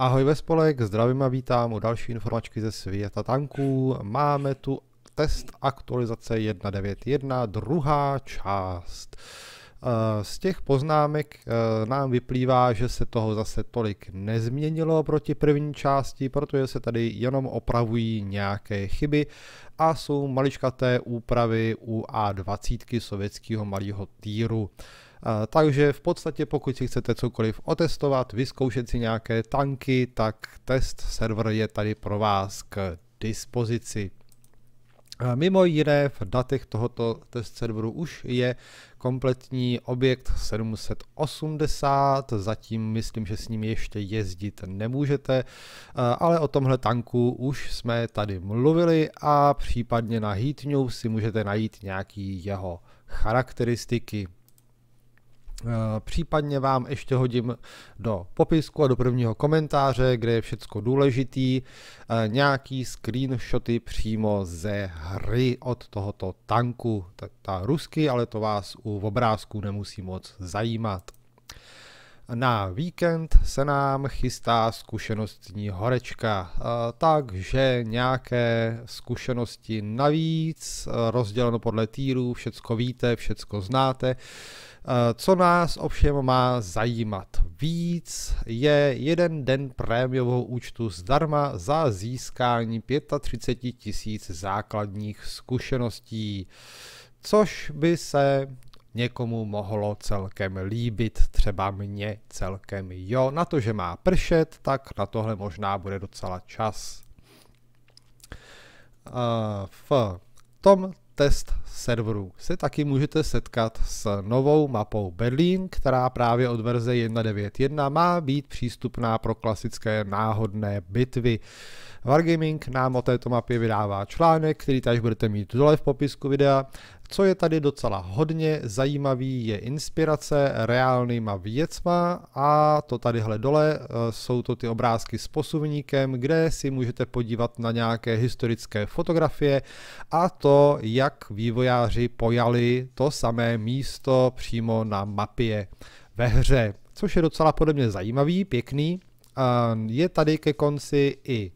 Ahoj ve spolek, zdravím a vítám u další informačky ze světa tanků. Máme tu test aktualizace 1.9.1, druhá část. Eh, z těch poznámek eh, nám vyplývá, že se toho zase tolik nezměnilo proti první části, protože se tady jenom opravují nějaké chyby a jsou maličkaté úpravy u A20 sovětského malého týru. Takže v podstatě pokud si chcete cokoliv otestovat, vyzkoušet si nějaké tanky, tak test server je tady pro vás k dispozici. Mimo jiné v datech tohoto test serveru už je kompletní objekt 780, zatím myslím, že s ním ještě jezdit nemůžete, ale o tomhle tanku už jsme tady mluvili a případně na Heat News si můžete najít nějaký jeho charakteristiky. Eh, případně vám ještě hodím do popisku a do prvního komentáře, kde je všecko důležitý, eh, nějaký screenshoty přímo ze hry od tohoto tanku, ta, ta rusky, ale to vás u obrázku nemusí moc zajímat. Na víkend se nám chystá zkušenostní horečka, e, takže nějaké zkušenosti navíc, e, rozděleno podle týrů, všecko víte, všecko znáte. E, co nás ovšem má zajímat víc, je jeden den prémiového účtu zdarma za získání 35 tisíc základních zkušeností což by se někomu mohlo celkem líbit, třeba mě celkem jo. Na to, že má pršet, tak na tohle možná bude docela čas. V tom test serveru se taky můžete setkat s novou mapou Berlín, která právě od verze 1.9.1 má být přístupná pro klasické náhodné bitvy. Wargaming nám o této mapě vydává článek, který tady budete mít dole v popisku videa co je tady docela hodně zajímavý je inspirace reálnýma věcma a to tadyhle dole eh, jsou to ty obrázky s posuvníkem, kde si můžete podívat na nějaké historické fotografie a to, jak vývojáři pojali to samé místo přímo na mapě ve hře, což je docela podobně zajímavý, pěkný. Je tady ke konci i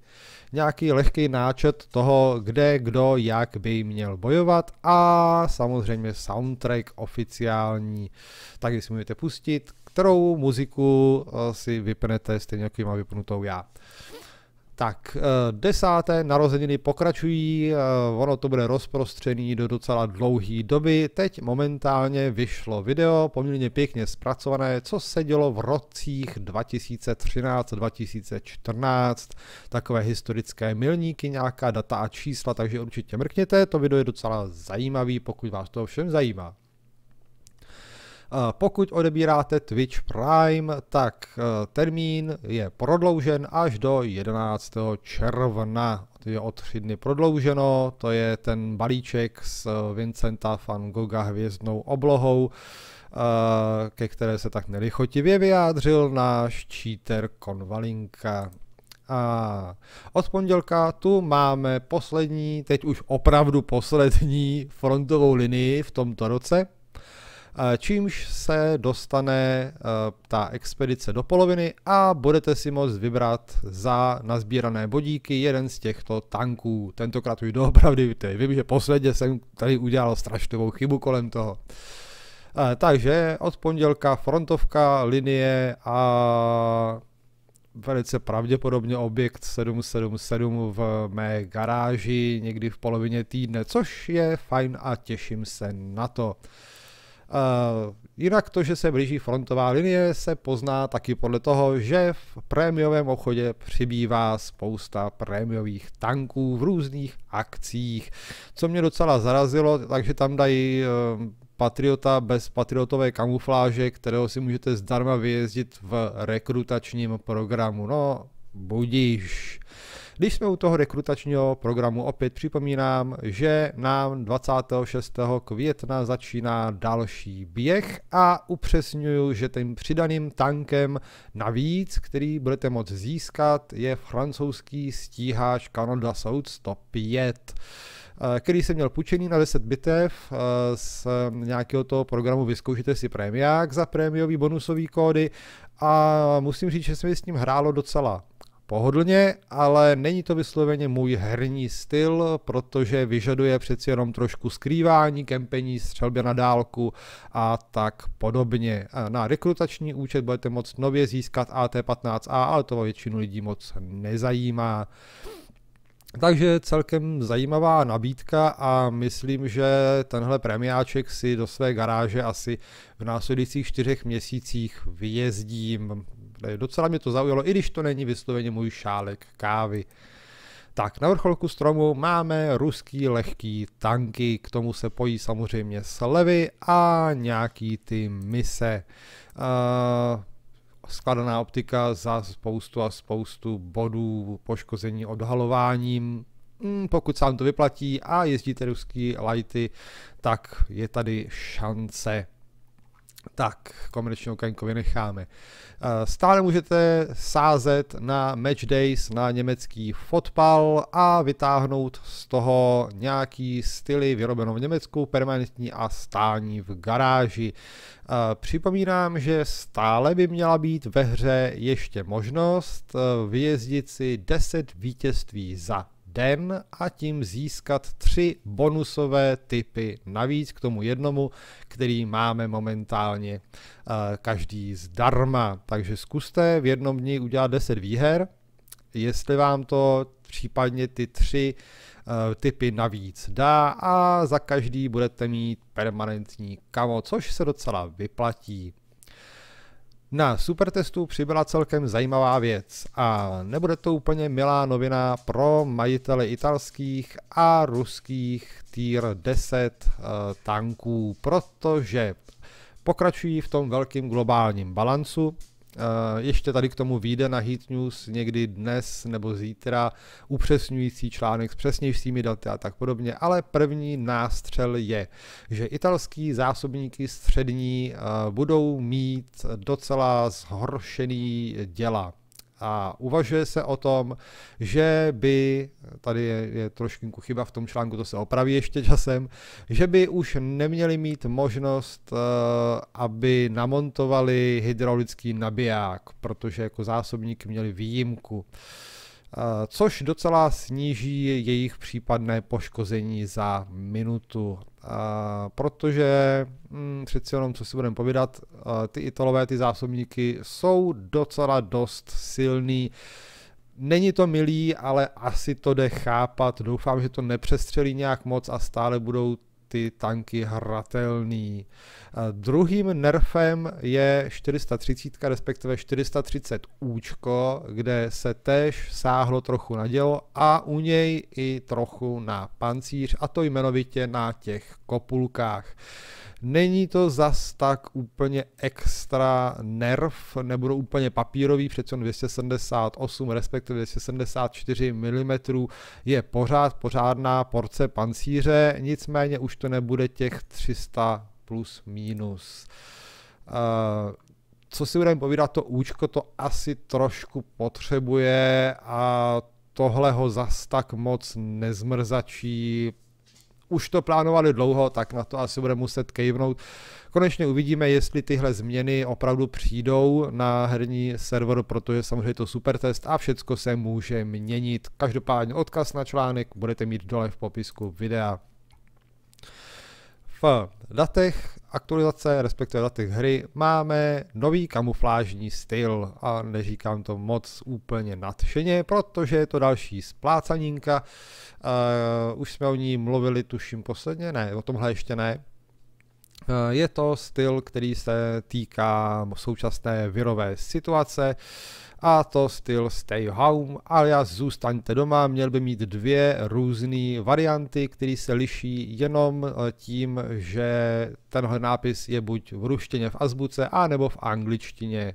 nějaký lehký náčet toho, kde, kdo, jak by měl bojovat a samozřejmě soundtrack oficiální, taky si můžete pustit, kterou muziku eh, si vypnete stejně jako má vypnutou já. Tak, eh, desáté narozeniny pokračují, eh, ono to bude rozprostřený do docela dlouhé doby. Teď momentálně vyšlo video, poměrně pěkně zpracované, co se dělo v rocích 2013-2014. Takové historické milníky, nějaká data a čísla, takže určitě mrkněte, to video je docela zajímavý, pokud vás to všem zajímá. Eh, pokud odebíráte Twitch Prime, tak eh, termín je prodloužen až do 11. června. To Je o tři dny prodlouženo, to je ten balíček s eh, Vincenta van Gogha hvězdnou oblohou, ke které se tak nelichotivě vyjádřil náš cheater Konvalinka. A od pondělka tu máme poslední, teď už opravdu poslední frontovou linii v tomto roce čímž se dostane eh, ta expedice do poloviny a budete si moct vybrat za nazbírané bodíky jeden z těchto tanků. Tentokrát už doopravdy, vím, že posledně jsem tady udělal strašnou chybu kolem toho. Eh, takže od pondělka frontovka, linie a velice pravděpodobně objekt 777 v mé garáži někdy v polovině týdne, což je fajn a těším se na to. Eh, jinak to, že se blíží frontová linie, se pozná taky podle toho, že v prémiovém obchodě přibývá spousta prémiových tanků v různých akcích. Co mě docela zarazilo, takže tam dají eh, patriota bez patriotové kamufláže, kterého si můžete zdarma vyjezdit v rekrutačním programu. No, budíš. Když jsme u toho rekrutačního programu, opět připomínám, že nám 26. května začíná další běh a upřesňuju, že tím přidaným tankem navíc, který budete moct získat, je francouzský stíháč Canada South 105 eh, který jsem měl půjčený na 10 bitev eh, z nějakého toho programu Vyzkoušíte si prémiák za prémiový bonusový kódy a musím říct, že se mi s ním hrálo docela pohodlně, ale není to vysloveně můj herní styl, protože vyžaduje přeci jenom trošku skrývání, kempení, střelbě na dálku a tak podobně. Na rekrutační účet budete moc nově získat AT15A, ale to většinu lidí moc nezajímá. Takže celkem zajímavá nabídka a myslím, že tenhle premiáček si do své garáže asi v následujících čtyřech měsících vyjezdím. Nestlé. Eh, docela mě to zaujalo, i když to není vysloveně můj šálek kávy. Tak, na vrcholku stromu máme ruský lehký tanky, k tomu se pojí samozřejmě slevy a nějaký ty mise. Uh, skladaná optika za spoustu a spoustu bodů poškození odhalováním. Hm, pokud se vám to vyplatí a jezdíte ruský lighty, tak je tady šance tak, komerční okénko vynecháme. Eh, stále můžete sázet na matchdays na německý fotbal a vytáhnout z toho nějaký styly vyrobeno v Německu, permanentní a stání v garáži. Eh, připomínám, že stále by měla být ve hře ještě možnost eh, vyjezdit si 10 vítězství za den a tím získat tři bonusové typy navíc k tomu jednomu, který máme momentálně eh, každý zdarma. Takže zkuste v jednom dni udělat 10 výher, jestli vám to případně ty tři eh, typy navíc dá a za každý budete mít permanentní kamo, což se docela vyplatí. Na supertestu přibyla celkem zajímavá věc a nebude to úplně milá novina pro majitele italských a ruských tier 10 eh, tanků, protože pokračují v tom velkým globálním balancu, Eh, ještě tady k tomu vyjde na Heat News někdy dnes nebo zítra upřesňující článek s přesnějšími daty a tak podobně, ale první nástřel je, že italský zásobníky střední eh, budou mít docela zhoršený děla a uvažuje se o tom, že by, tady je, je trošku chyba v tom článku, to se opraví ještě časem, že by už neměli mít možnost, eh, aby namontovali hydraulický nabiják, protože jako zásobník měli výjimku. Eh, což docela sníží jejich případné poškození za minutu. Eh, protože hm, přeci jenom, co si budeme povídat, eh, ty italové, ty zásobníky jsou docela dost silný. Není to milý, ale asi to jde chápat. Doufám, že to nepřestřelí nějak moc a stále budou ty tanky hratelný. Eh, druhým nerfem je 430, respektive 430 účko, kde se tež sáhlo trochu na dělo a u něj i trochu na pancíř, a to jmenovitě na těch kopulkách. Není to zas tak úplně extra nerv, nebudou úplně papírový, přece 278, respektive 274 mm je pořád pořádná porce pancíře, nicméně už to nebude těch 300 plus minus. Uh, co si budeme povídat, to účko to asi trošku potřebuje a tohle ho zas tak moc nezmrzačí. Už to plánovali dlouho, tak na to asi bude muset kejvnout. Konečně uvidíme, jestli tyhle změny opravdu přijdou na herní server, protože samozřejmě to super test a všecko se může měnit. Každopádně odkaz na článek budete mít dole v popisku videa. V datech aktualizace, respektive datech hry, máme nový kamuflážní styl a neříkám to moc úplně nadšeně, protože je to další splácaninka. Uh, už jsme o ní mluvili, tuším posledně, ne, o tomhle ještě ne, Eh, je to styl, který se týká současné virové situace a to styl stay home, alias zůstaňte doma, měl by mít dvě různé varianty, které se liší jenom eh, tím, že tenhle nápis je buď v ruštině v azbuce, anebo v angličtině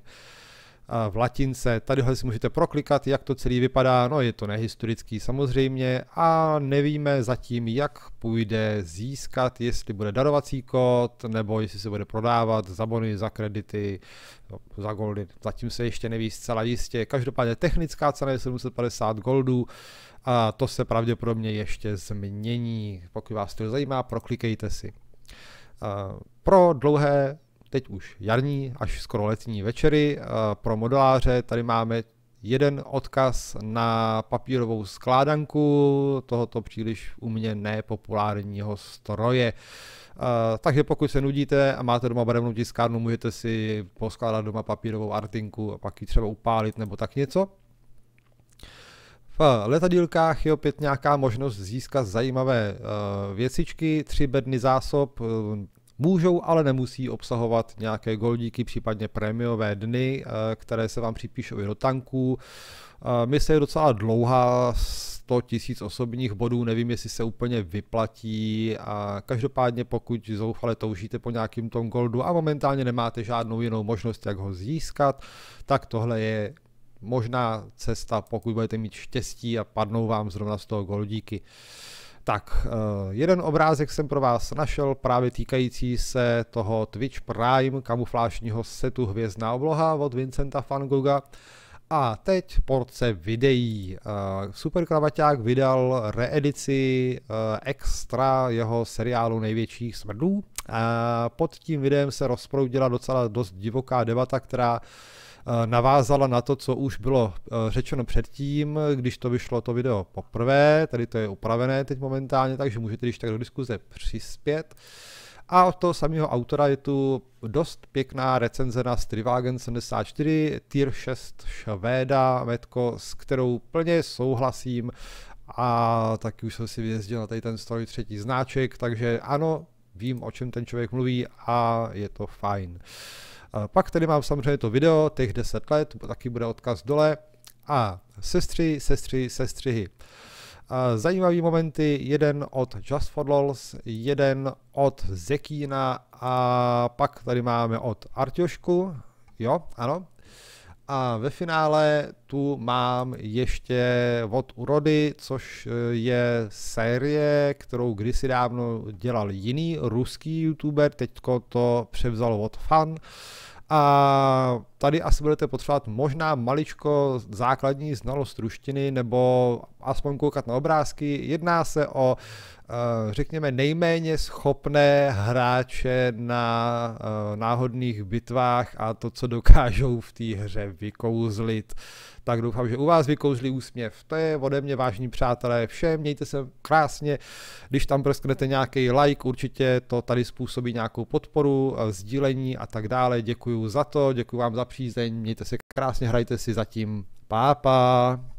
v latince. Tady si můžete proklikat, jak to celý vypadá. No je to nehistorický samozřejmě a nevíme zatím, jak půjde získat, jestli bude darovací kód, nebo jestli se bude prodávat za bony, za kredity, no, za goldy. Zatím se ještě neví zcela jistě. Každopádně technická cena je 750 goldů a to se pravděpodobně ještě změní. Pokud vás to zajímá, proklikejte si. Pro dlouhé teď už jarní až skoro letní večery eh, pro modeláře. Tady máme jeden odkaz na papírovou skládanku tohoto příliš u mě nepopulárního stroje. Eh, takže pokud se nudíte a máte doma barevnou tiskárnu, můžete si poskládat doma papírovou artinku a pak ji třeba upálit nebo tak něco. V letadílkách je opět nějaká možnost získat zajímavé eh, věcičky, tři bedny zásob, Můžou, ale nemusí obsahovat nějaké goldíky, případně prémiové dny, eh, které se vám připíšou i do tanků. Eh, Mise je docela dlouhá, 100 tisíc osobních bodů, nevím, jestli se úplně vyplatí. A každopádně, pokud zoufale toužíte po nějakým tom goldu a momentálně nemáte žádnou jinou možnost, jak ho získat, tak tohle je možná cesta, pokud budete mít štěstí a padnou vám zrovna z toho goldíky. Uh, tak, eh, jeden obrázek jsem pro vás našel právě týkající se toho Twitch Prime kamuflážního setu Hvězdná obloha od Vincenta van Gogha. A teď porce videí. Eh, super Kravaťák vydal reedici eh, extra jeho seriálu Největších smrdů. Pod tím videem se rozproudila docela dost divoká debata, která Eh, navázala na to, co už bylo eh, řečeno předtím, když to vyšlo to video poprvé, tady to je upravené teď momentálně, takže můžete když tak do diskuze přispět. A od toho samého autora je tu dost pěkná recenze na Strivagen 74, Tier 6 Švéda, Metko, s kterou plně souhlasím a taky už jsem si vyjezdil na tady ten stroj třetí znáček, takže ano, vím, o čem ten člověk mluví a je to fajn. Uh, pak tady mám samozřejmě to video, těch 10 let, taky bude odkaz dole. A sestři, sestři, sestřihy. Zajímavý momenty, jeden od Just for Lols, jeden od Zekína a pak tady máme od Artiošku, jo, ano. A ve finále tu mám ještě od Urody, což je série, kterou kdysi dávno dělal jiný ruský youtuber, teďko to převzal od Fan. Uh, Uh, tady asi budete potřebovat možná maličko základní znalost ruštiny nebo aspoň koukat na obrázky. Jedná se o, eh, řekněme, nejméně schopné hráče na eh, náhodných bitvách a to, co dokážou v té hře vykouzlit. Tak doufám, že u vás vykouzlí úsměv. To je ode mě, vážní přátelé, vše. Mějte se krásně. Když tam prsknete nějaký like, určitě to tady způsobí nějakou podporu, eh, sdílení a tak dále. Děkuji za to, děkuji vám za přízeň, mějte se krásně, hrajte si zatím. Pápa. Pa.